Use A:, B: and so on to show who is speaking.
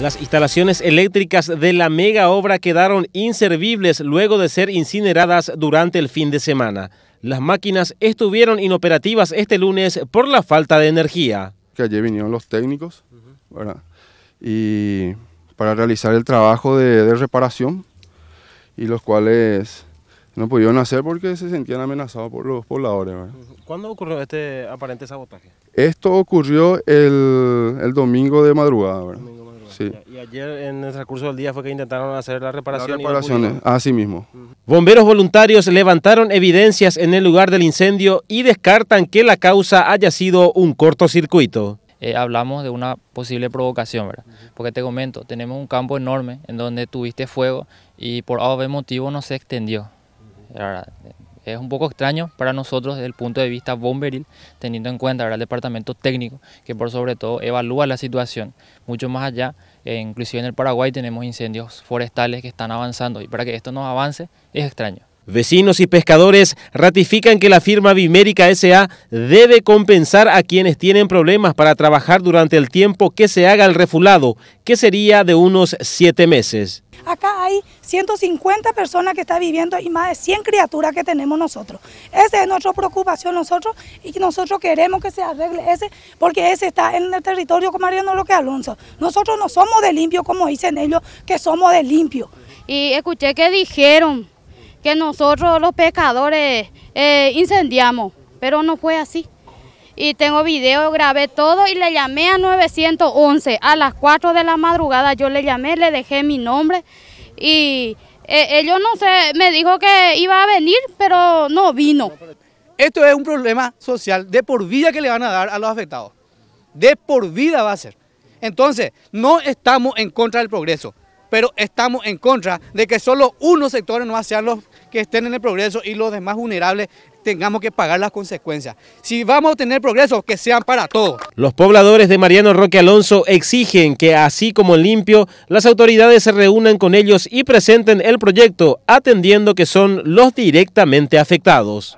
A: Las instalaciones eléctricas de la mega obra quedaron inservibles luego de ser incineradas durante el fin de semana. Las máquinas estuvieron inoperativas este lunes por la falta de energía.
B: Que ayer vinieron los técnicos para realizar el trabajo de, reparación y los cuales no pudieron hacer porque se sentían amenazados por los pobladores.
C: ¿Cuándo ocurrió este aparente sabotaje?
B: Esto ocurrió el, domingo de madrugada.
C: Y ayer en el transcurso del día fue que intentaron hacer la reparación. Las reparaciones,
B: así mismo.
A: Bomberos voluntarios levantaron evidencias en el lugar del incendio y descartan que la causa haya sido un cortocircuito.
D: Eh, hablamos de una posible provocación, ¿verdad? Porque te comento, tenemos un campo enorme en donde tuviste fuego y por algún motivo no se extendió. Es un poco extraño para nosotros desde el punto de vista bomberil, teniendo en cuenta ¿verdad? el departamento técnico, que por sobre todo evalúa la situación mucho más allá. Eh, inclusive en el Paraguay tenemos incendios forestales que están avanzando y para que esto no avance es extraño.
A: Vecinos y pescadores ratifican que la firma Bimérica S.A. debe compensar a quienes tienen problemas para trabajar durante el tiempo que se haga el refulado, que sería de unos siete meses.
E: Acá hay 150 personas que están viviendo y más de 100 criaturas que tenemos nosotros. Esa es nuestra preocupación nosotros y nosotros queremos que se arregle ese, porque ese está en el territorio como Mariano que Alonso. Nosotros no somos de limpio como dicen ellos, que somos de limpio. Y escuché que dijeron
F: que nosotros los pecadores eh, incendiamos, pero no fue así. Y tengo video, grabé todo y le llamé a 911 a las 4 de la madrugada. Yo le llamé, le dejé mi nombre, y ellos eh, eh, no sé, me dijo que iba a venir, pero no vino.
G: Esto es un problema social de por vida que le van a dar a los afectados. De por vida va a ser. Entonces, no estamos en contra del progreso pero estamos en contra de que solo unos sectores no sean los que estén en el progreso y los demás vulnerables tengamos que pagar las consecuencias. Si vamos a tener progreso, que sean para todos.
A: Los pobladores de Mariano Roque Alonso exigen que, así como limpio, las autoridades se reúnan con ellos y presenten el proyecto, atendiendo que son los directamente afectados.